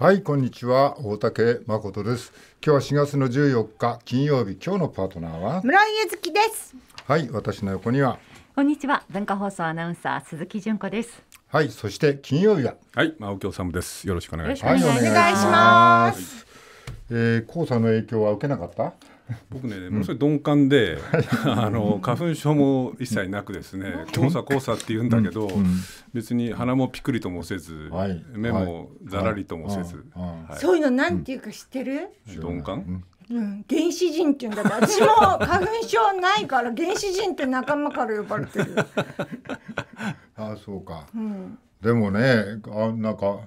はいこんにちは大竹誠です今日は4月の14日金曜日今日のパートナーは村井ゆずきですはい私の横にはこんにちは文化放送アナウンサー鈴木純子ですはいそして金曜日ははいまあ、おきょ青木治ですよろしくお願いします、はい、お願いします、えー、黄砂の影響は受けなかった僕ね、もうそれ鈍感で、うん、あの花粉症も一切なくですね、黄砂黄砂って言うんだけど、うんうん、別に鼻もピクリともせず、はい、目もざらりともせず、そういうのなんていうか知ってる？鈍感？うん、原始人って言うんだから私も花粉症ないから原始人って仲間から呼ばれてる ああそうか、でもねあなんか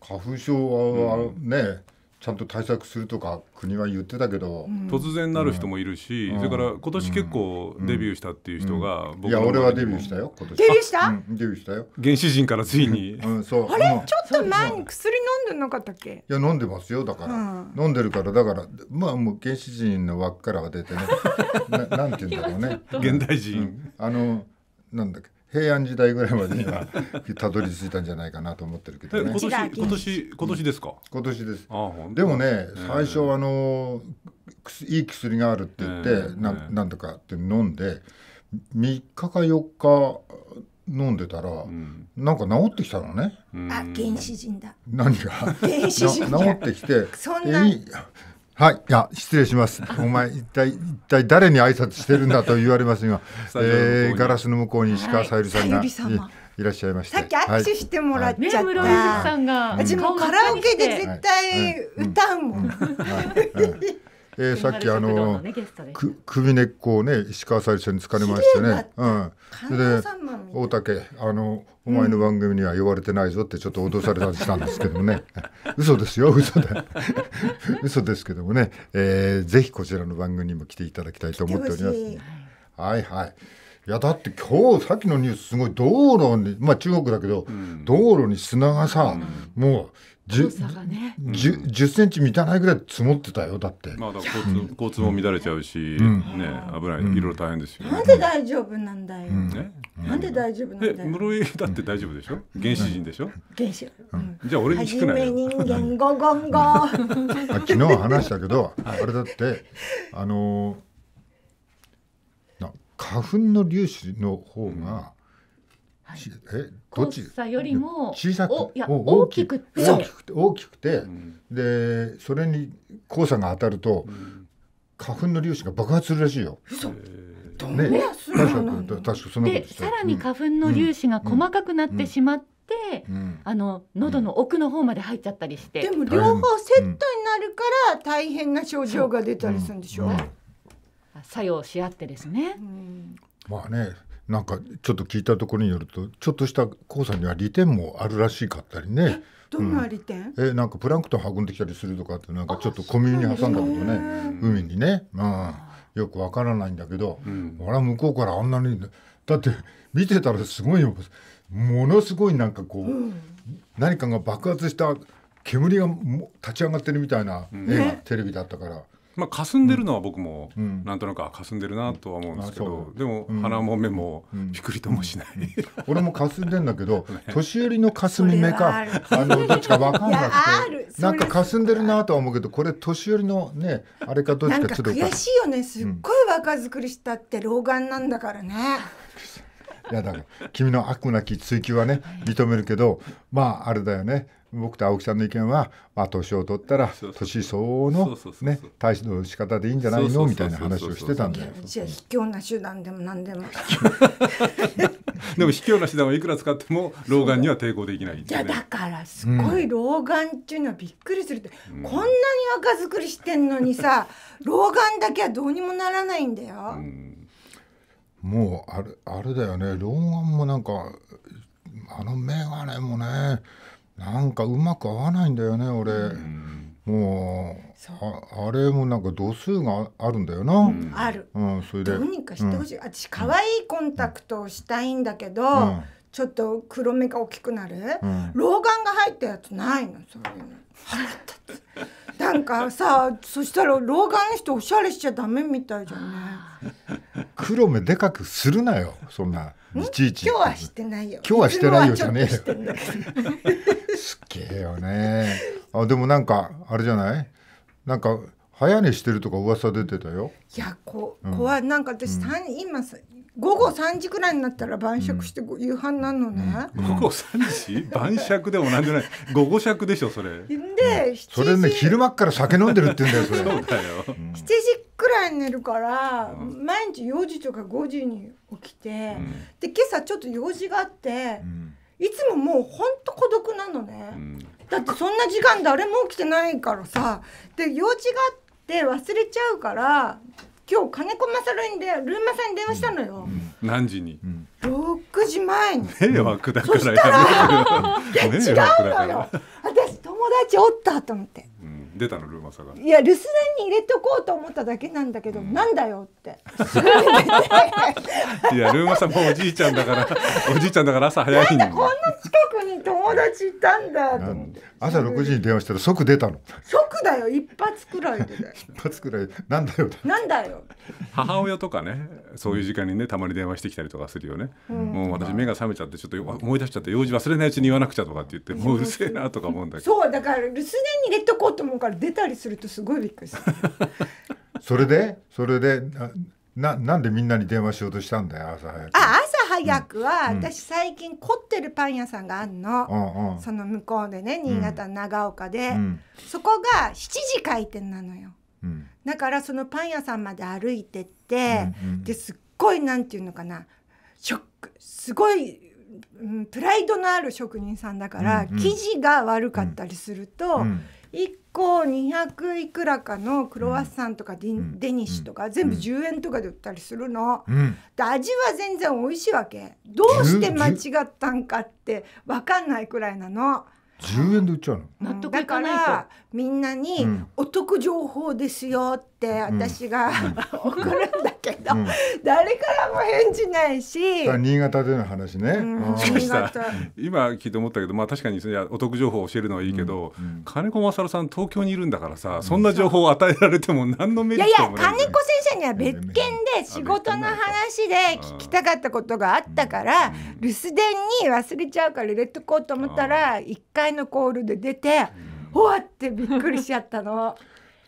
花粉症はね、ちゃんと対策するとか国は言ってたけど、突然なる人もいるし、それから今年結構デビューしたっていう人が、いや俺はデビューしたよ今年デビューした、デビューしたよ原始人からついに、うん、そうあれ、ちょっと前に薬飲んでなかったっけいや飲んでますよだから、飲んでるからだからまあもう原始人の輪からは出てね ななんて言うんだろうね現代人、あのなんだっけ平安時代ぐらいまで今たどり着いたんじゃないかなと思ってるけどね今年今年今年ですか、今年ですでもね最初あのいい薬があるって言って、えー、なんとかって飲んで3日か4日飲んでたら、うん、なんか治ってきたのね。あ、原始人だ。何が。原始人。治ってきて。そんな。はい、いや失礼します。お前一体一体誰に挨拶してるんだと言われますが、えー、ガラスの向こうに石川さゆりさんが、はい、いらっしゃいました。さっき握手してもらっちゃった。はいはいね、さんが、うん、私もカラオケで絶対歌うもん。はい えー、さっきあの、首根っこをね石川さゆりさんに疲れましてね、うん、で大竹あのお前の番組には呼ばれてないぞってちょっと脅されたりしたんですけどもね 嘘ですよ嘘で 嘘ですけどもね、えー、ぜひこちらの番組にも来ていただきたいと思っております、ね、はいはいいやだって今日さっきのニュースすごい道路にまあ中国だけど、うん、道路に砂がさ、うん、もう十十センチ満たないぐらい積もってたよだって、まだ交通交通も乱れちゃうし、ね、危ない、いろいろ大変ですよ、なんで大丈夫なんだよ、ね、なんで大丈夫なんだよ室井だって大丈夫でしょ原始人でしょ原始、じゃあ俺に聞くなよ人間ゴゴンゴ昨日話したけどあれだってあの花粉の粒子の方が、えどっち黄砂よりも小さくいや大きくて大きくて大きくて、でそれに黄砂が当たると、花粉の粒子が爆発するらしいよ。そうだ。確かそでさらに花粉の粒子が細かくなってしまって、あの喉の奥の方まで入っちゃったりして。でも両方セットになるから大変な症状が出たりするんでしょ。う作用し合ってですね。まあねなんかちょっと聞いたところによるとちょっとした黄砂には利点もあるらしかったりね。どんな利点、うん、えなんかプランクトン運んできたりするとかってなんかちょっと小耳に挟んだことね海にね、うん、よくわからないんだけど、うん、俺は向こうからあんなにだって見てたらすごいよものすごいなんかこう、うん、何かが爆発した煙が立ち上がってるみたいな映画、テレビだったから。まあ、霞んでるのは僕もなんとなく霞んでるなとは思うんですけど、でも鼻も目もピくりともしない、俺も霞んでんだけど 年寄りの霞み目かあのどっちか分かんなくてなんか霞んでるなとは思うけどこれ年寄りのねあれかどっちかちょっと悔しいよねすっごい若作りしたって老眼なんだからね。いやだから君の悪なき追求はね認めるけどまああれだよね僕と青木さんの意見は、まあ、年を取ったら年相応のね対処の仕方でいいんじゃないのみたいな話をしてたんだよ。じゃあ卑怯な手段でも何でも。でも卑怯な手段をいくら使っても老眼には抵抗できない、ね、いやだからすごい老眼っていうのはびっくりするって、うん、こんなに若作りしてんのにさ 老眼だけはどうにもならないんだよ。うん、もうあれあれだよね老眼もなんかあの眼鏡もねなんかうまく合わないんだよね俺、うん、もうあれもなんか度数があるんだよな、うん、ある、うん、それでどうにかしてほしい、うん、私可愛いコンタクトをしたいんだけど、ちょっと黒目が大きくなる、老眼が入ったやつないのそういうの腹立つなんかさそしたら老眼の人おしゃれしちゃダメみたいじゃね黒目でかくするなよそんないちいち今日はしてないよ今日はしてないよじゃねえよすげえよねあでもなんかあれじゃないなんか早寝してるとか噂出てたよいやこ、うん、こはなんか私、うん、今さ午後3時くらいになったら晩酌して、夕飯なのね、午後3時晩酌でもなんじゃない午後酌でしょそれでそれね昼間から酒飲んでるって言うんだよそれ そうだよ、7時くらい寝るから、毎日4時とか5時に起きて、で今朝ちょっと用事があって、いつももうほんと孤独なのね、だってそんな時間誰も起きてないからさで用事があって忘れちゃうから今日金子勝にでルーマさんに電話したのよ、何時に、六時前に迷惑だからやめてよ違うのよ私友達おったと思って、出たのルーマさがいや留守電に入れとこうと思っただけなんだけど、なんだよって いやルーマさんもおじいちゃんだからおじいちゃんだから朝早いんだこんな近くに友達いたんだと思って朝6時に電話したら即出たの即だよ一発くらいで 一発くらいなんだよなんだよ母親とかねそういう時間にねたまに電話してきたりとかするよね、うん、もう私目が覚めちゃってちょっと思い出しちゃって用事忘れないうちに言わなくちゃとかって言ってもううるせえなとか思うんだけどそうだから留守電に入れとこうと思うから出たりするとすごいびっくりする それでそれでななんでみんなに電話しようとしたんだよ朝早くあ朝早くは、うん、私最近凝ってるパン屋さんがあるの、うん、その向こうでね新潟長岡で、うん、そこが7時開店なのよ、だからそのパン屋さんまで歩いてって、うんうん、ですっごいなんていうのかなショックすごいプライドのある職人さんだから、生地が悪かったりすると、1個200いくらかのクロワッサンとかデ,、デニッシュとか全部10円とかで売ったりするの、で味は全然美味しいわけどうして間違ったんかって分かんないくらいなの。10円で売っちゃうの、だからみんなにお得情報ですよって私が、送るんだけど、うん、誰からも返事ないし新潟での話ね、かしたら今聞いて思ったけど、まあ、確かにそれお得情報を教えるのはいいけど、うんうん、金子勝さん東京にいるんだからさ、そんな情報を与えられても何のメリットもないいやいや金子先生には別件で仕事の話で聞きたかったことがあったから、留守電に忘れちゃうから入れとこうと思ったら1回のコールで出て。うわってびっくりしちゃったの。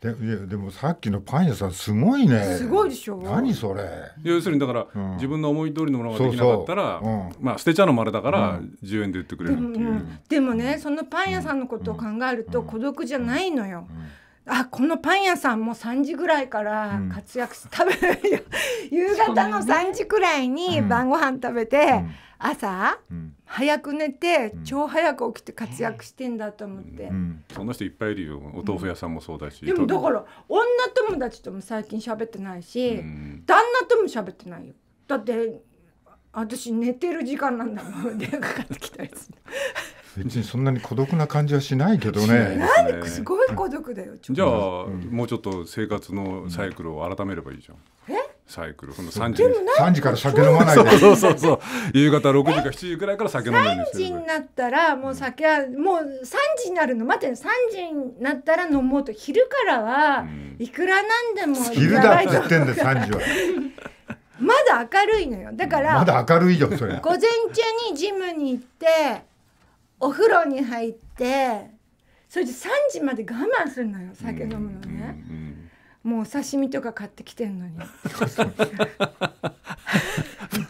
でいやでもさっきのパン屋さんすごいねすごいでしょ何それ要するにだから、うん、自分の思い通りのものができなかったら、うん、まあ捨てちゃうのもあれだから、うん、10円で売ってくれるっていうでも,、ねそのパン屋さんのことを考えると孤独じゃないのよ、あこのパン屋さんも3時ぐらいから活躍し、うん、夕方の3時くらいに晩ご飯食べて、うん、朝、うん、早く寝て、超早く起きて活躍してんだと思って、そんな人いっぱいいるよお豆腐屋さんもそうだし、でもだから女友達とも最近喋ってないし、旦那とも喋ってないよだって私寝てる時間なんだもん電話かかってきたりする。別にそんなに孤独な感じはしないけどね。すごい孤独だよ。じゃあ、もうちょっと生活のサイクルを改めればいいじゃん。えサイクル、この3時三時から酒飲まないで。そうそうそう夕方6時か7時くらいから酒飲むんで3時になったらもう酒は、もう3時になるの待って3時になったら飲もうと昼からはいくらなんでも昼だって言ってんだよ3時は。まだ明るいのよだから、まだ明るいよそれ午前中にジムに行ってお風呂に入ってそれで3時まで我慢するのよ酒飲むのね、うんうん、もう刺身とか買ってきてんのにバ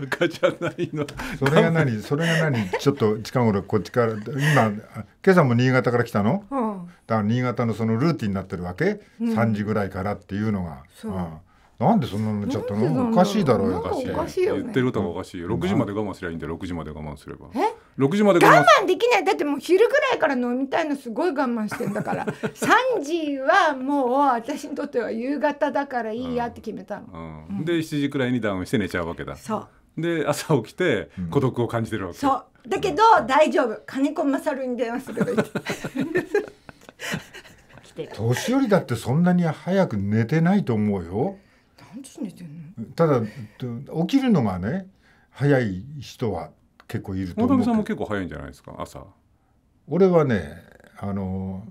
カじないそれが何それが何ちょっと近頃こっちから今今朝も新潟から来たの、うん、だから新潟のそのルーティンになってるわけ、うん、3時ぐらいからっていうのが。そう、うんなんでそんな寝ちゃったのおかしいだろうよおかしいよ、言ってることがおかしいよ6時まで我慢すりゃいいんだよ6時まで我慢すればえ6時まで我慢できないだってもう昼ぐらいから飲みたいのすごい我慢してんだから3 時はもう私にとっては夕方だからいいやって決めたの、で7時くらいにダウンして寝ちゃうわけだそうで朝起きて孤独を感じてるわけ、そうだけど大丈夫金子勝に電話すれって。い 年寄りだってそんなに早く寝てないと思うよ信てんのただ起きるのがね早い人は結構いると思うさんも結構早いんじゃないですか朝俺はねあの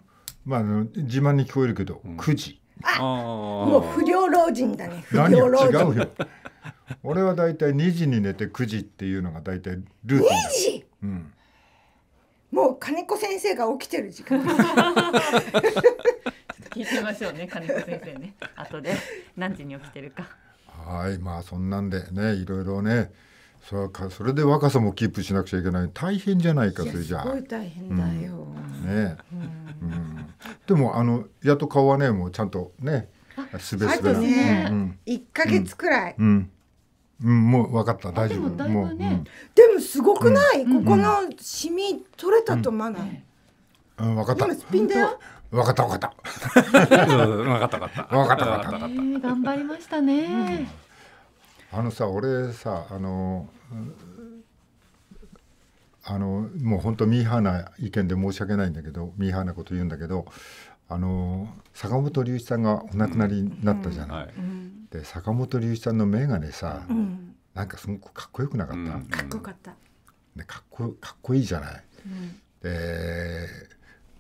まあ自慢に聞こえるけど、うん、9時あもう不良老人だね不良老人違うよ俺は大体2時に寝て9時っていうのが大体ルーテ2時、うん、もう金子先生が起きてる時間 聞いてみましょうね金子先生ね 後で何時に起きてるかはいまあそんなんでねいろいろねそうかそれで若さもキープしなくちゃいけない大変じゃないかそれじゃすごい大変だよ、うん、ね、うん、うん、でもあのやっと顔はねもうちゃんとねすべすべあとね、うん、1か月くらい、うんうん、もう分かった大丈夫でも、ね,、でもすごくない、ここのシミ取れたと思わない、うん分かった今すっぴだよ分かった分かった分かった分かった分かった分かった頑張りましたね、うん、あのさ俺さあのあのもう本当ミーハーな意見で申し訳ないんだけどミーハーなこと言うんだけどあの坂本龍一さんがお亡くなりになったじゃない。うん、で坂本龍一さんの眼鏡さ、うん、なんかすごくかっこよくなかった。うん、かっこよかった。でかっこかっこいいじゃない。で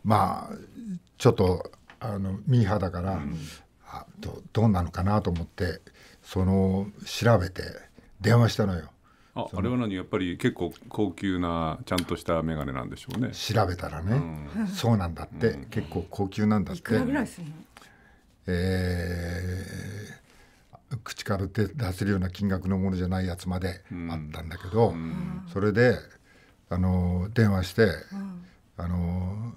まあちょっとあのミーハーだから、うん、あどどうなのかなと思ってその調べて電話したのよ。ああれは何やっぱり結構高級なちゃんとした眼鏡なんでしょうね調べたらね、うん、そうなんだって、うん、結構高級なんだっていくらえー、口から出せるような金額のものじゃないやつまであったんだけど、それであの電話して、あの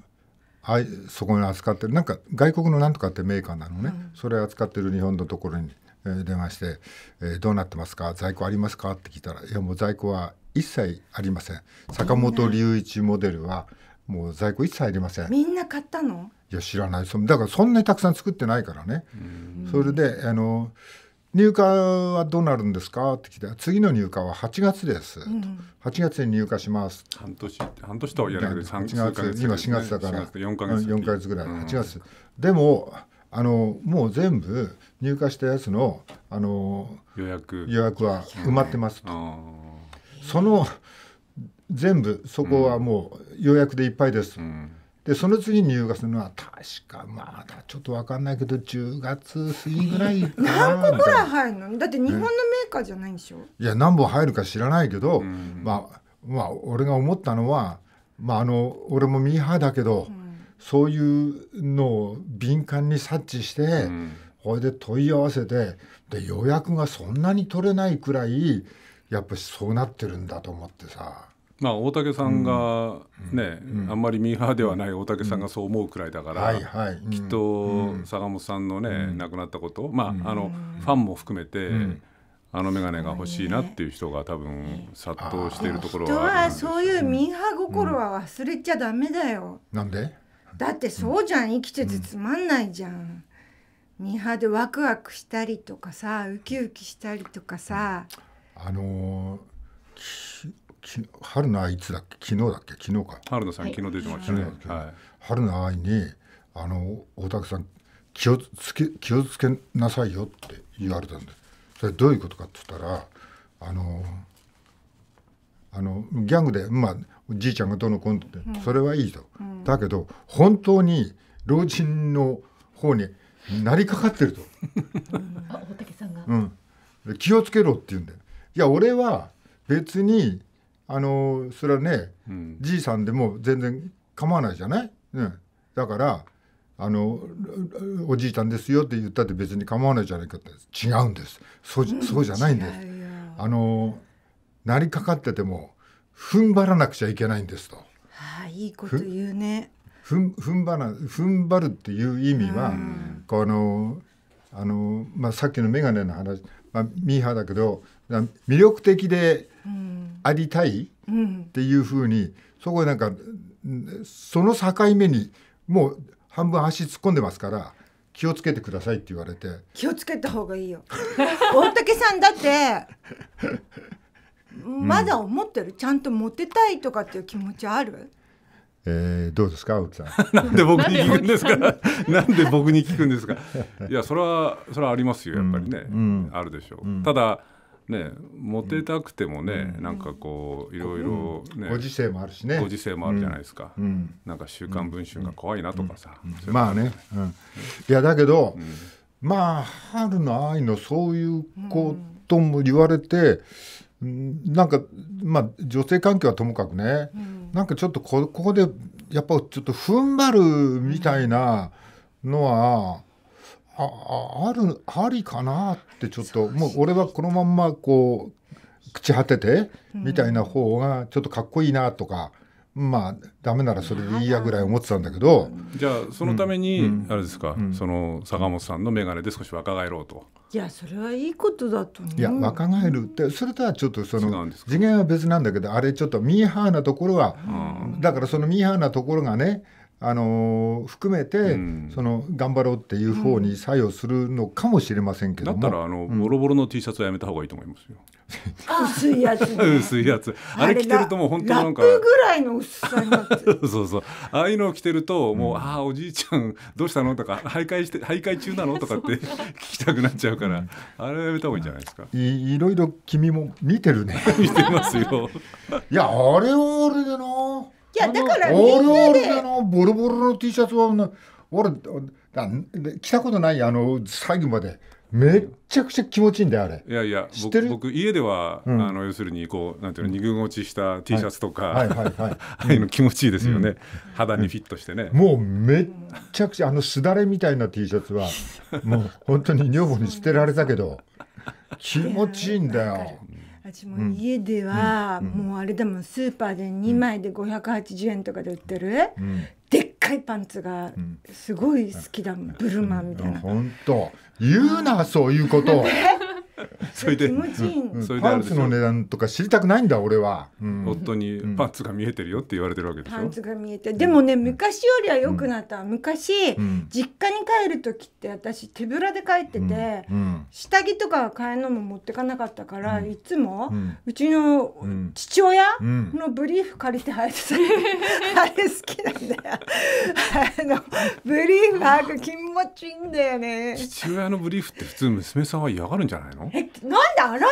あいそこに扱ってるなんか外国のなんとかってメーカーなのね、うん、それ扱ってる日本のところに、え電話して、えー「どうなってますか在庫ありますか?」って聞いたら「いやもう在庫は一切ありません坂本龍一モデルはもう在庫一切ありません」みんな買ったのいや知らないだからそんなにたくさん作ってないからね。それであの入荷はどうなるんですかって聞いたら次の入荷は8月です、うん、8月に入荷します半年半年とは言わないけど月、今4月だから4か月月ぐらい、うん、8月でもあのもう全部入荷したやつのあの予約予約は埋まってますと、その全部そこはもう予約でいっぱいです、うんでその次に入学するのは確かまだちょっと分かんないけど10月過ぎぐらいかな何 個ぐらい入るのだって日本のメーカーじゃないんでしょ、ね、いや何本入るか知らないけど、うん、まあまあ俺が思ったのは、まあ、あの俺もミーハーだけど、うん、そういうのを敏感に察知して、うん、これで問い合わせてで予約がそんなに取れないくらいやっぱそうなってるんだと思ってさ。まあ、大竹さんがね、うんうん、あんまりミーハーではない大竹さんがそう思うくらいだから、はいはい、きっと坂本さんのね、亡くなったこと、まああのファンも含めて、あの眼鏡が欲しいなっていう人が多分殺到しているところは、ね、人はそういうミーハー心は忘れちゃダメだよ、うん、なんでだってそうじゃん生きててつまんないじゃん、うん、ミーハーでワクワクしたりとかさウキウキしたりとかさ、あのー、春の愛いつだっけ昨日だっけ昨日か春菜さん、はい、昨日出てましたね、はい、春の愛にあの大竹さん気をつけ気をつけなさいよって言われたんです、それどういうことかって言ったらあのあのギャングで、まあ、じいちゃんがどのこんって、うん、それはいいと、うん、だけど本当に老人の方になりかかってると。あ大竹さんが、うん、気をつけろって言うんだよ。いや俺は別にあのそれはね、うん、じいさんでも全然構わないじゃない、うん、だからあのおじいちゃんですよって言ったって別に構わないじゃないかって違うんですそうそうじゃないんです。あのなりかかってても踏ん張らなくちゃいけないんですと。はあ、いいこと言うね。ふん踏ん張ら踏ん張るっていう意味は、このあのまあさっきの眼鏡の話、まあミーハーだけど魅力的でありたいっていうふうにそこでなんかその境目にもう半分足突っ込んでますから気をつけてくださいって言われて気をつけた方がいいよ 大竹さんだってまだ思ってる、うん、ちゃんとモテたいとかっていう気持ちあるえー、どうですか青木さん なんで僕に聞くんですかなんで僕に聞くんですかいやそれはそれはありますよやっぱりね、うん、あるでしょう、うん、ただねモテたくてもね、うん、なんかこういろいろね、ご時世もあるしねご時世もあるじゃないですか、うん、なんか「週刊文春」が怖いなとかさ、うん、まあね、いやだけど、まあ春の愛のそういうことも言われて、うん、なんかまあ女性関係はともかくね、うん、なんかちょっとここでやっぱちょっと踏ん張るみたいなのは、ああるありかなってちょっともう俺はこのまんまこう朽ち果ててみたいな方がちょっとかっこいいなとか。まあダメならそれでいいやぐらい思ってたんだけどじゃあそのために、あれですか、うん、その坂本さんの眼鏡で少し若返ろうといやそれはいいことだといや若返るってそれとはちょっとその次元は別なんだけどあれちょっとミーハーなところは、うん、だからそのミーハーなところがねあの含めて、うん、その頑張ろうっていう方に作用するのかもしれませんけどだったらあの、うん、ボロボロの T シャツはやめた方がいいと思いますよ。薄いやつ、ね、薄いやつあれ着てるともう本当なんかラぐらいの薄さになって そうそうああいうのを着てるともう、うん、ああおじいちゃんどうしたのとか徘徊して徘徊中なのとかって 聞きたくなっちゃうから、あれやめた方がいいんじゃないですかいいろいろ君も見てるね見てますよいやあれはあれでなやだからみんなでのボロボロの T シャツは俺着たことないあの最後までめっちゃくちゃ気持ちいいんだよあれいやいや僕家では、うん、あの要するにこうなんていうの二軍落ちした T シャツとか、ああいうの気持ちいいですよね、うん、肌にフィットしてね、もうめっちゃくちゃあのすだれみたいな T シャツはもう本当に女房に捨てられたけど気持ちいいんだよ私も家では、もうあれでもスーパーで2枚で580円とかで売ってる、でっかいパンツがすごい好きだもん、ブルマみたいな。本当言うなそういうこと それで気持ちいい、それでパンツの値段とか知りたくないんだ俺は、うん、夫にパンツが見えてるよって言われてるわけでしょパンツが見えてでもね昔よりは良くなった、昔、実家に帰る時って私手ぶらで帰ってて、下着とか買えるのも持ってかなかったから、いつも、うちの父親のブリーフ借りて履いてた、あれ好きなんだよあのブリーフ履く気持ちいいんだよね父親のブリーフって普通娘さんは嫌がるんじゃないのえなんで洗って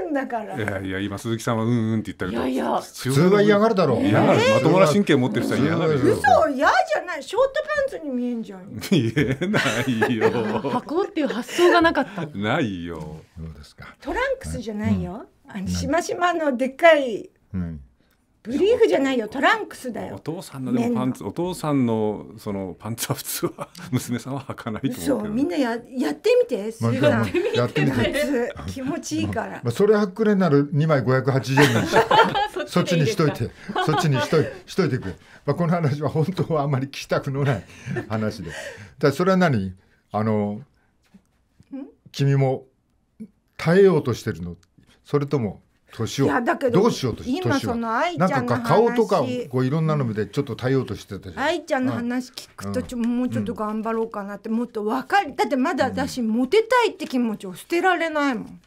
あるんだからいやいや今鈴木さんはうんうんって言ったけどいやいや普通は嫌がるだろう嫌がるまともな神経持ってる人は嫌がる嘘嫌じゃないショートパンツに見えんじゃん見えないよ箱っていう発想がなかったないよどうですかトランクスじゃないよ、はい、あのしましまのでっかい、うんブリーフじゃないよトランクスだよお父さんのでもパンツお父さんのそのパンツは普通は 娘さんは履かないと思うそうみんなややってみてすごいやってみて気持ちいいから、まあ、それはくれなる2枚580円なんですよ そっちにしといてそっちにしといしといてくれ、まあ、この話は本当はあんまり聞きたくのない話でだそれは何あの君も耐えようとしてるのそれとも年をいやだけどどうしようと今その愛ちゃんの話ん顔とかこういろんなの見てちょっと対応としてたしゃ愛ちゃんの話聞くとちょ、うん、もうちょっと頑張ろうかなって、もっとかる。だってまだ私、モテたいって気持ちを捨てられないもん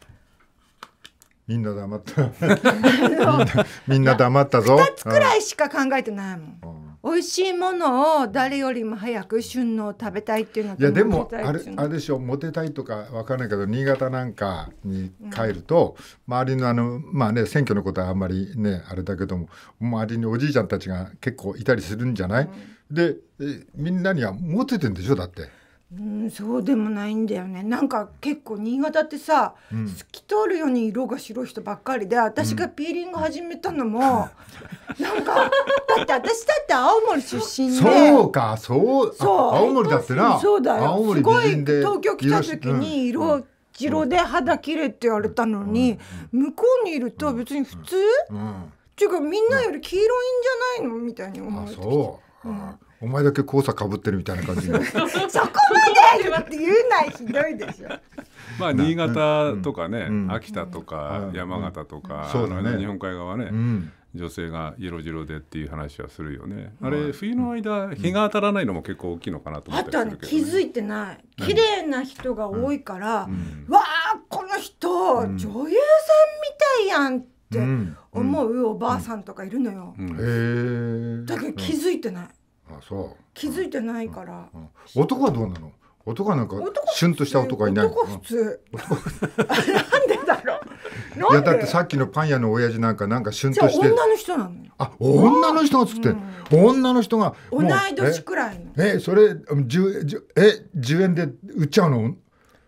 みんな黙った みんな黙ったぞ2つくらいしか考えてないもん美味しいものを誰よりも早く旬のを食べたいっていうのいやでもあれあれでしょモテたいとかわからないけど新潟なんかに帰ると、うん、周りのあのまあね選挙のことはあんまりねあれだけども周りにおじいちゃんたちが結構いたりするんじゃない、うん、でみんなにはモテてんでしょだって。うんそうでもないんだよねなんか結構新潟ってさ、うん、透き通るように色が白い人ばっかりで私がピーリング始めたのも、うん、なんかだって私だって青森出身でそうかそう青森だってなそうだよすごい東京来た時に色、白で肌綺麗って言われたのに、向こうにいると別に普通、っていうかみんなより黄色いんじゃないのみたいに思われてきて。お前だけ交差かぶってるみたいな感じ そこまでって言うなひどいでしょ まあ新潟とかね、うん秋田とか、山形とか、そうね、日本海側ね、女性が色白でっていう話はするよね、あれ冬の間、日が当たらないのも結構大きいのかなと思って、ね、あとは、ね、気づいてない綺麗な人が多いから、わあこの人、女優さんみたいやんって思うおばあさんとかいるのよ、だけど気づいてない、そう気づいてないから、うんうん、男はどうなの男はなんかシュンとした男はいない男普通なんでだろう いやだってさっきのパン屋の親父なんかなんかシュンとして女の人なのあ女の人が作って、うん、女の人が同い年くらいのええそれ十え十円で売っちゃうの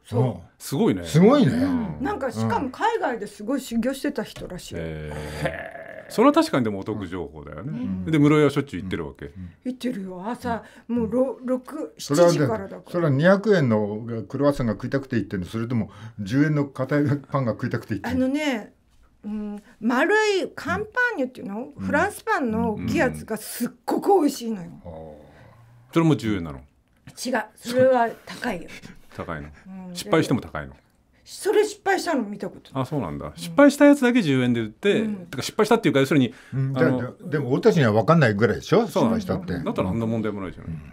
そうすごいねすごいね、うん、なんかしかも海外ですごい修行してた人らしい、へえそれは確かにでもお得情報だよね、で室井はしょっちゅう行ってるわけ、行ってるよ朝もう67時からだからそれは200円のクロワッサンが食いたくて行ってるそれとも10円の硬いパンが食いたくて行ってるあのねうん、丸いカンパーニュっていうの、フランスパンの大きいやつがすっごく美味しいのよ、それも10円なの違うそれは高いよ 高いの、失敗しても高いのそれ失敗したの見たことあそうなんだ、失敗したやつだけ10円で売って、うん、か失敗したっていうか要するに、うん、でも俺たちには分かんないぐらいでしょ失敗したってだったら何の問題もないじゃない、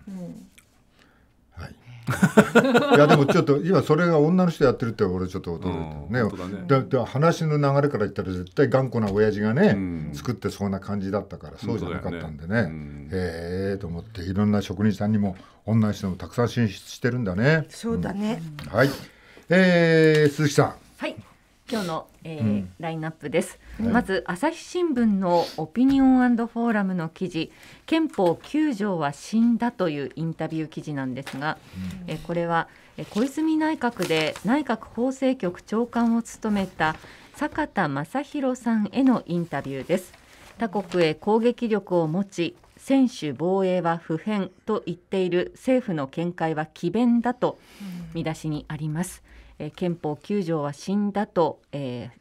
いやでもちょっと今それが女の人やってるって俺ちょっと驚いたねねだだ話の流れから言ったら絶対頑固な親父がね、作ってそうな感じだったからそうじゃなかったんでねねええと思っていろんな職人さんにも女の人もたくさん進出してるんだねそうだね、はいえー、鈴木さん。はい。今日の、えー、うん、ラインナップです、はい、まず朝日新聞のオピニオンフォーラムの記事憲法9条は死んだというインタビュー記事なんですが、うん、えこれは小泉内閣で内閣法制局長官を務めた坂田正宏さんへのインタビューです他国へ攻撃力を持ち専守防衛は不変と言っている政府の見解は詭弁だと見出しにあります、憲法9条は死んだと、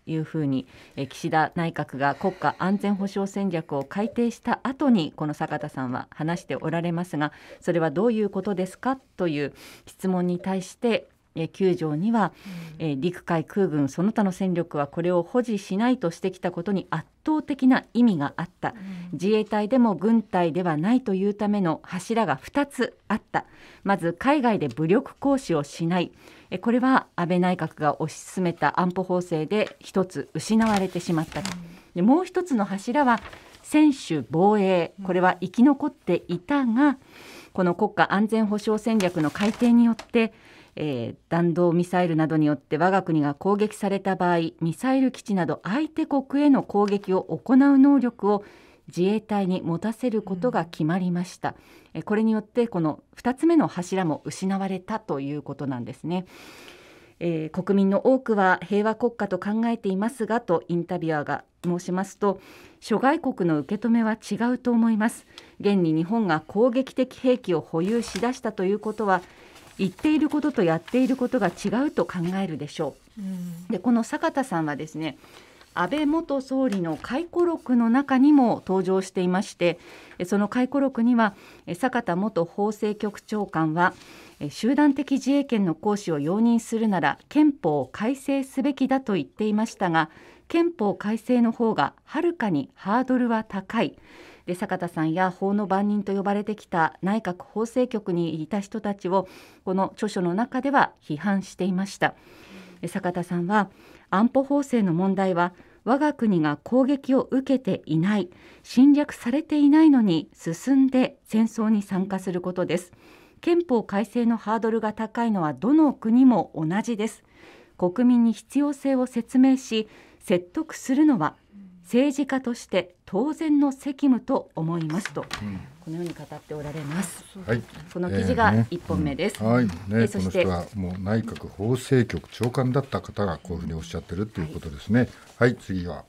いうふうに、岸田内閣が国家安全保障戦略を改定した後にこの坂田さんは話しておられますがそれはどういうことですかという質問に対して9条には、陸海空軍その他の戦力はこれを保持しないとしてきたことに圧倒的な意味があった、自衛隊でも軍隊ではないというための柱が2つあったまず海外で武力行使をしないこれは安倍内閣が推し進めた安保法制で一つ失われてしまったと。でもう一つの柱は専守防衛これは生き残っていたがこの国家安全保障戦略の改定によってえー、弾道ミサイルなどによって我が国が攻撃された場合ミサイル基地など相手国への攻撃を行う能力を自衛隊に持たせることが決まりました、うん、これによってこの2つ目の柱も失われたということなんですね。えー、国民の多くは平和国家と考えていますがとインタビュアーが申しますと諸外国の受け止めは違うと思います現に日本が攻撃的兵器を保有しだしたということは言っていることとやっていることが違うと考えるでしょう、うん、でこの坂田さんはですね安倍元総理の回顧録の中にも登場していましてその回顧録には坂田元法制局長官は集団的自衛権の行使を容認するなら憲法を改正すべきだと言っていましたが憲法改正の方がはるかにハードルは高いで坂田さんや法の番人と呼ばれてきた内閣法制局にいた人たちをこの著書の中では批判していました。坂田さんは安保法制の問題は我が国が攻撃を受けていない侵略されていないのに進んで戦争に参加することです憲法改正のハードルが高いのはどの国も同じです国民に必要性を説明し説得するのは政治家として当然の責務と思いますと、うんこのように語っておられます。はい、この記事が一本目です。えーねうん、はい、ね、この人はもう内閣法制局長官だった方がこういうふうにおっしゃってるということですね。はい、次は。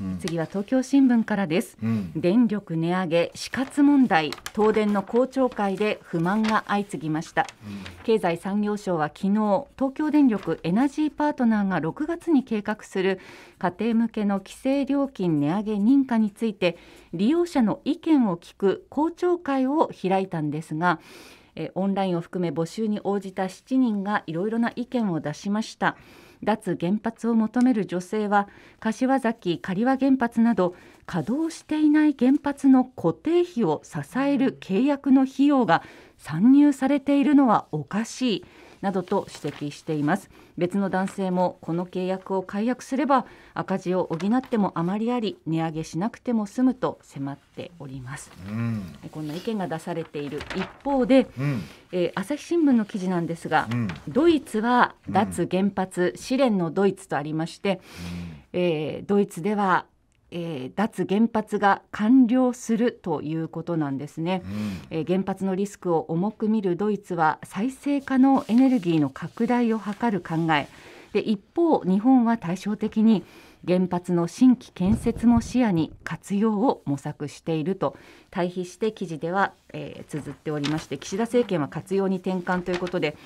うん、次は東京新聞からです、うん、電力値上げ死活問題東電の公聴会で不満が相次ぎました、うん、経済産業省は昨日東京電力エナジーパートナーが6月に計画する家庭向けの規制料金値上げ認可について利用者の意見を聞く公聴会を開いたんですがオンラインを含め募集に応じた7人がいろいろな意見を出しました。脱原発を求める女性は柏崎刈羽原発など稼働していない原発の固定費を支える契約の費用が参入されているのはおかしいなどと指摘しています別の男性もこの契約を解約すれば赤字を補ってもあまりあり値上げしなくても済むと迫っております、うん、こんな意見が出されている一方で、うん、えー、朝日新聞の記事なんですが、うん、ドイツは脱原発、試練のドイツとありまして、えー、ドイツではえー、脱原発が完了するということなんですね、うん、えー、原発のリスクを重く見るドイツは再生可能エネルギーの拡大を図る考えで一方日本は対照的に原発の新規建設も視野に活用を模索していると対比して記事では、えー、綴っておりまして岸田政権は活用に転換ということで、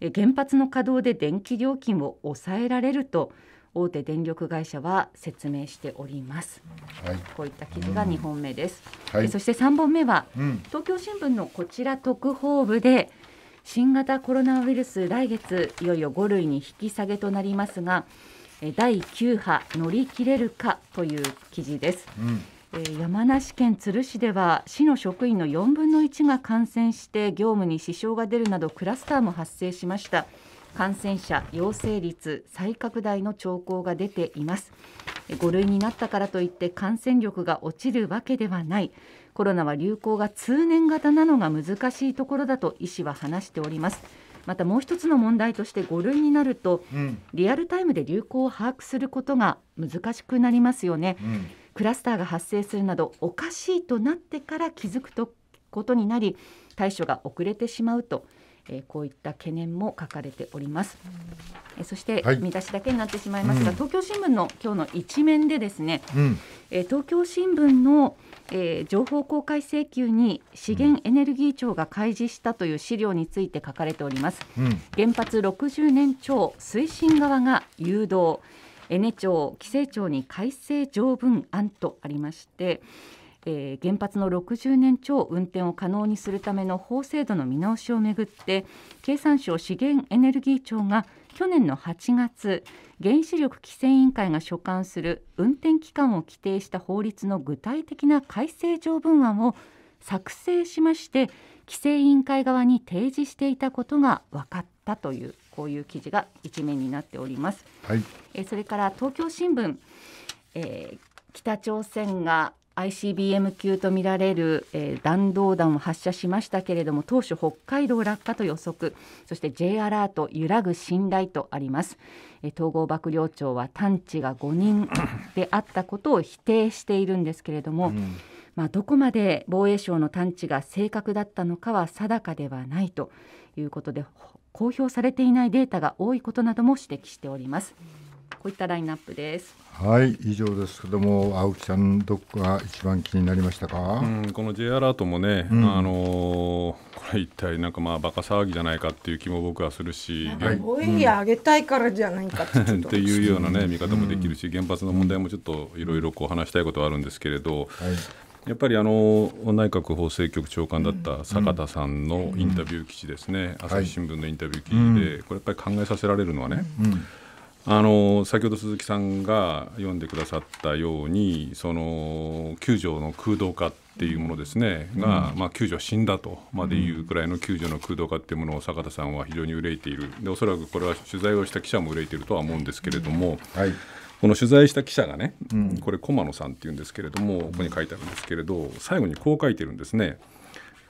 え原発の稼働で電気料金を抑えられると。大手電力会社は説明しております、はい、こういった記事が二本目です、はい、そして三本目は、うん、東京新聞のこちら特報部で新型コロナウイルス来月いよいよ5類に引き下げとなりますが第9波乗り切れるかという記事です、うん山梨県都留市では市の職員の4分の1が感染して業務に支障が出るなどクラスターも発生しました。感染者陽性率再拡大の兆候が出ています5類になったからといって感染力が落ちるわけではないコロナは流行が通年型なのが難しいところだと医師は話しておりますまたもう一つの問題として5類になると、リアルタイムで流行を把握することが難しくなりますよね、うん、クラスターが発生するなどおかしいとなってから気づくとことになり対処が遅れてしまうとえこういった懸念も書かれております。えそして、見出しだけになってしまいますが、はい東京新聞の今日の一面でですね、え、うん、東京新聞のえー、情報公開請求に資源エネルギー庁が開示したという資料について書かれております、うん、原発60年超推進側が誘導エネ庁規制庁に改正条文案とありましてえー、原発の60年超運転を可能にするための法制度の見直しをめぐって経産省資源エネルギー庁が去年の8月原子力規制委員会が所管する運転期間を規定した法律の具体的な改正条文案を作成しまして規制委員会側に提示していたことが分かったというこういう記事が一面になっております。はい、えそれから東京新聞、えー、北朝鮮が ICBM 級とみられる、えー、弾道弾を発射しましたけれども当初北海道落下と予測そして J アラート揺らぐ信頼とあります、えー、統合幕僚長は探知が5人であったことを否定しているんですけれども、うん、まあ、どこまで防衛省の探知が正確だったのかは定かではないということで公表されていないデータが多いことなども指摘しております。うんこういったラインナップです。はい以上ですけども青木さんどこが一番気になりましたか、うん、この J アラートもね、うん、あのー、これ一体なんかまあバカ騒ぎじゃないかっていう気も僕はするしおいや、いん、上げたいからじゃないかってっていうようなね見方もできるし原発の問題もちょっといろいろこう話したいことはあるんですけれど、はいやっぱりあの内閣法制局長官だった坂田さんのインタビュー記事ですね、うん、朝日新聞のインタビュー記事で、これやっぱり考えさせられるのはね、うん、あの先ほど鈴木さんが読んでくださったようにその救助の空洞化っていうものですねが、うん、まあ、救助死んだとまでいうくらいの救助の空洞化っていうものを坂田さんは非常に憂いているでおそらくこれは取材をした記者も憂いているとは思うんですけれども、うんはい、この取材した記者がね、これ駒野さんっていうんですけれどもここに書いてあるんですけれど最後にこう書いてるんですね。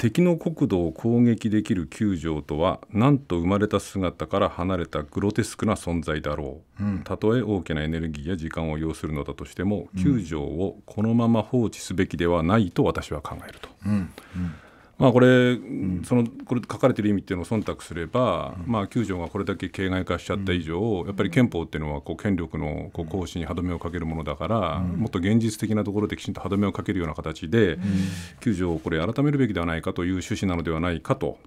敵の国土を攻撃できる9条とはなんと生まれた姿から離れたグロテスクな存在だろう、うん、たとえ大きなエネルギーや時間を要するのだとしても、9条をこのまま放置すべきではないと私は考えると。うんまあ、これ、そのこれ書かれてる意味っていうのを忖度すれば、まあ、9条がこれだけ形骸化しちゃった以上、やっぱり憲法っていうのはこう権力のこう行使に歯止めをかけるものだから、もっと現実的なところできちんと歯止めをかけるような形で、う9条をこれ改めるべきではないかという趣旨なのではないかと。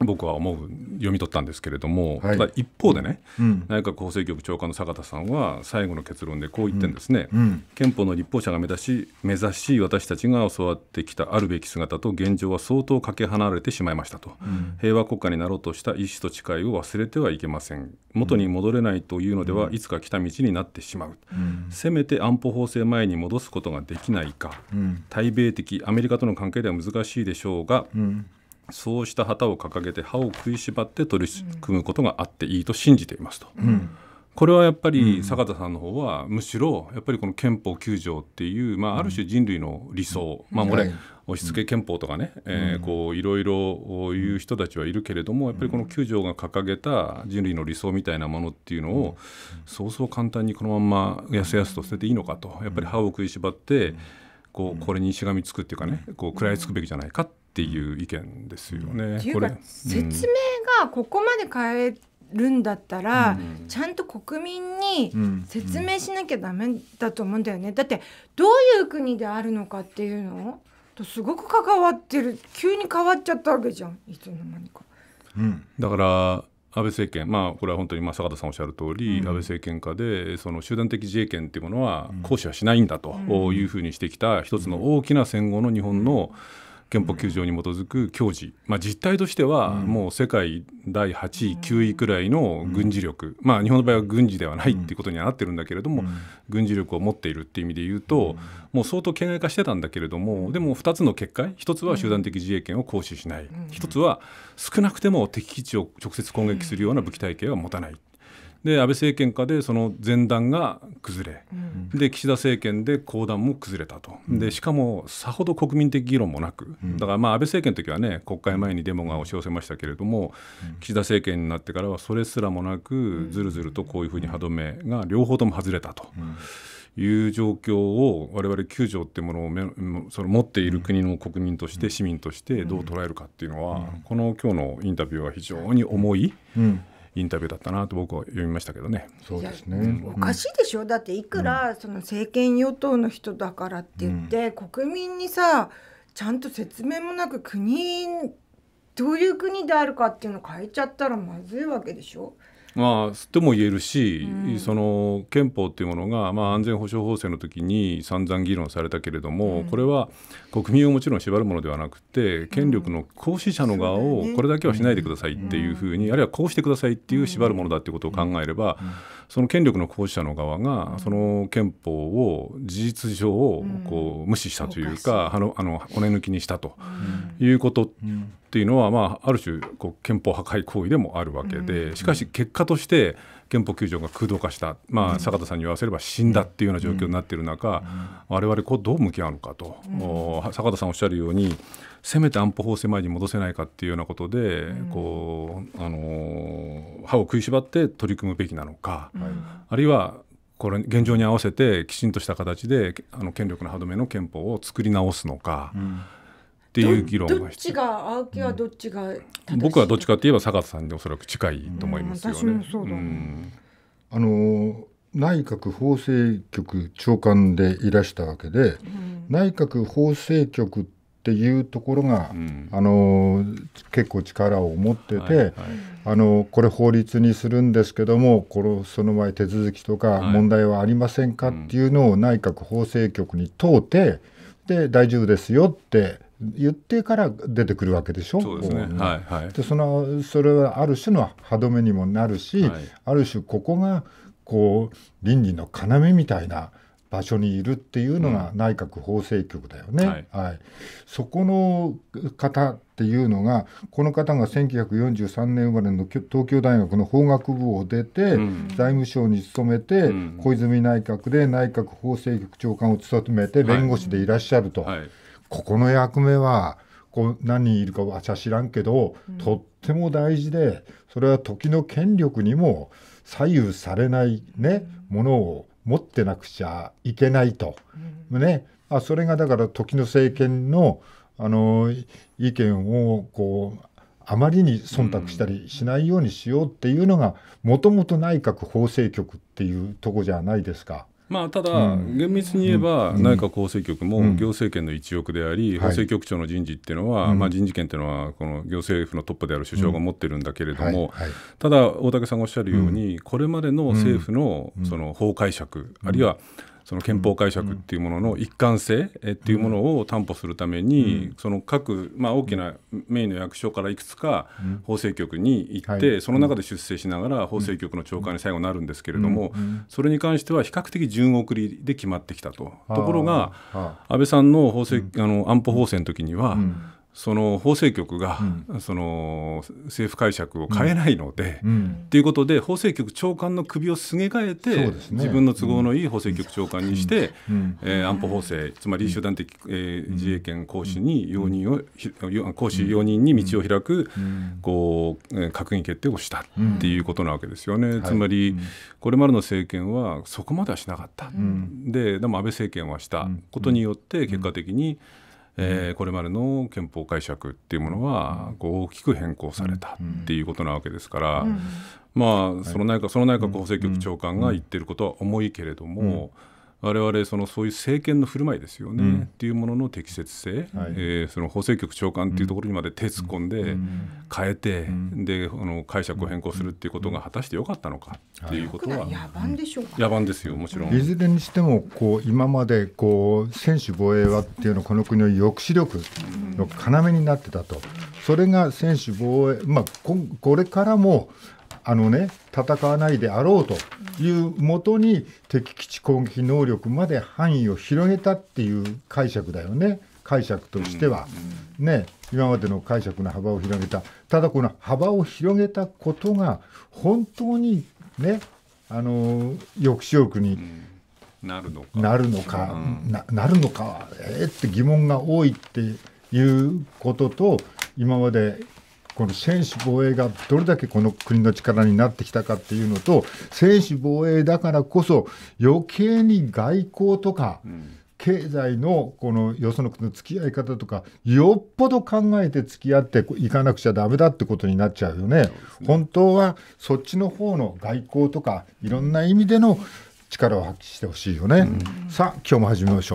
僕は思う読み取ったんですけれども、ただ一方でね、内閣法制局長官の坂田さんは最後の結論でこう言ってんですね、憲法の立法者が目指し目指し私たちが教わってきたあるべき姿と現状は相当かけ離れてしまいましたと、うん、平和国家になろうとした意志と誓いを忘れてはいけません元に戻れないというのでは、いつか来た道になってしまう、うん、せめて安保法制前に戻すことができないか、対米的アメリカとの関係では難しいでしょうが、そうした旗を掲げて歯を食いしばって取り組むことがあっていいと信じていますと。これはやっぱり坂田さんの方はむしろやっぱりこの憲法9条っていう、まあ、ある種人類の理想、まあこれ、押し付け憲法とかね、えー、こういろいろ言う人たちはいるけれどもやっぱりこの九条が掲げた人類の理想みたいなものっていうのをそうそう簡単にこのまんまやすやすと捨てていいのかとやっぱり歯を食いしばってこうこれにしがみつくっていうかねこう食らいつくべきじゃないかっていう意見ですよね。これ説明がここまで変えるんだったら、うん、ちゃんと国民に説明しなきゃダメだと思うんだよね。だってどういう国であるのかっていうのをとすごく関わってる急に変わっちゃったわけじゃんいつの間にか。うん、だから安倍政権、まあ、これは本当にまあ坂田さんおっしゃる通り、うん、安倍政権下でその集団的自衛権っていうものは行使はしないんだというふうにしてきた一つの大きな戦後の日本の、うん憲法9条に基づく矜持、まあ、実態としてはもう世界第8位、9位くらいの軍事力、まあ、日本の場合は軍事ではないっていうことにはなってるんだけれども、軍事力を持っているっていう意味で言うと、もう相当形骸化してたんだけれども、でも2つの結界、1つは集団的自衛権を行使しない、1つは少なくても敵基地を直接攻撃するような武器体系は持たない。で安倍政権下でその前段が崩れ、うん、で岸田政権で後段も崩れたと、うん、でしかもさほど国民的議論もなく、うん、だからまあ安倍政権の時はね国会前にデモが押し寄せましたけれども、岸田政権になってからはそれすらもなく、ずるずるとこういうふうに歯止めが両方とも外れたと。いう状況を我々9条っていうものをその持っている国の国民として市民としてどう捉えるかっていうのはこの今日のインタビューは非常に重い、インタビューだったなと僕は読みましたけどね。そうですね、おかしいでしょだっていくらその政権与党の人だからって言って、国民にさちゃんと説明もなく国どういう国であるかっていうのを変えちゃったらまずいわけでしょまあ、とも言えるし、うん、その憲法というものが、まあ、安全保障法制の時に散々議論されたけれども、うん、これは国民をもちろん縛るものではなくて権力の行使者の側をこれだけはしないでくださいっていうふうに、あるいはこうしてくださいっていう縛るものだっていうことを考えれば、その権力の行使者の側が、その憲法を事実上こう無視したというか、骨抜きにしたということっていうのは、まあ、ある種こう憲法破壊行為でもあるわけでしかし結果として憲法9条が空洞化した、まあ、坂田さんに言わせれば死んだっていうような状況になっている中、我々こうどう向き合うのかと、坂田さんおっしゃるようにせめて安保法制前に戻せないかっていうようなことで、うん、こうあの歯を食いしばって取り組むべきなのか、うん、あるいはこれ現状に合わせてきちんとした形であの権力の歯止めの憲法を作り直すのか。うんっていう議論どっちが青木はどっちが、うん、僕はどっちかといえば坂田さんにおそらく近いと思いますよね。うんうん、あの内閣法制局長官でいらしたわけで、内閣法制局っていうところが、うん、あの結構力を持ってて、はいはい、あのこれ法律にするんですけどもこのその前手続きとか問題はありませんかっていうのを内閣法制局に問うて、で大丈夫ですよって言ってから出てくるわけでしょ。そはいでそのそれはある種の歯止めにもなるし、はい、ある種ここがこう倫理の要みたいな。場所にいるっていうのが内閣法制局だよね、うんはい、はい、そこの方っていうのがこの方が1943年生まれの東京大学の法学部を出て、うん、財務省に勤めて、うん、小泉内閣で内閣法制局長官を務めて弁護士でいらっしゃると、はいはい、ここの役目はこう何人いるかは知らんけど、とっても大事でそれは時の権力にも左右されないねものを持ってなくちゃいけないと、うん、ね、あそれがだから時の政権のあの意見をこうあまりに忖度したりしないようにしようっていうのがもともと内閣法制局っていうとこじゃないですか。まあ、ただ、厳密に言えば、内閣法制局も行政権の一翼であり、法制局長の人事っていうのは、まあ、人事権っていうのは、この行政府のトップである首相が持ってるんだけれども、ただ、大竹さんがおっしゃるように、これまでの政府のその法解釈、あるいはその憲法解釈っていうものの一貫性っていうものを担保するために、その各、まあ、大きなメインの役所からいくつか法制局に行って、その中で出世しながら法制局の長官に最後なるんですけれども、それに関しては比較的順送りで決まってきたと。ところが安倍さんの法制、あの安保法制の時には、その法制局が、うん、その政府解釈を変えないので、うん、ということで法制局長官の首をすげ替えて、ね、自分の都合のいい法制局長官にして、うん、えー、安保法制つまり集団的、えー、自衛権行使に容認を、行使容認に道を開く、こう閣議決定をしたっていうことなわけですよね。つまり、はい、これまでの政権はそこまではしなかった、ででも安倍政権はしたことによって結果的に、うんえー、これまでの憲法解釈っていうものはこう大きく変更されたっていうことなわけですから、まあ、その内閣その内閣法制局長官が言ってることは重いけれども。うん我々そのそういう政権の振る舞いですよね、うん、っていうものの適切性、はい、えー、その法制局長官っていうところにまで手突っ込んで変えて、うん、であの解釈を変更するっていうことが果たしてよかったのかっていうことは、野蛮でしょうか、野蛮ですよもちろんいずれにしてもこう今までこう専守防衛はっていうのこの国の抑止力の要になってたとそれが専守防衛まあこれからもあのね、戦わないであろうというもとに敵基地攻撃能力まで範囲を広げたっていう解釈だよね、解釈としては。ね、今までの解釈の幅を広げた、ただこの幅を広げたことが、本当にね、あの抑止力になるのか、なるのか、なるのか、えー、って疑問が多いっていうことと、今までこの専守防衛がどれだけこの国の力になってきたかっていうのと、専守防衛だからこそ、余計に外交とか、経済のこのよその国の付き合い方とかよっぽど考えて付き合っていかなくちゃだめだってことになっちゃうよね、本当はそっちの方の外交とかいろんな意味での力を発揮してほしいよね、さあ今日も始めましょう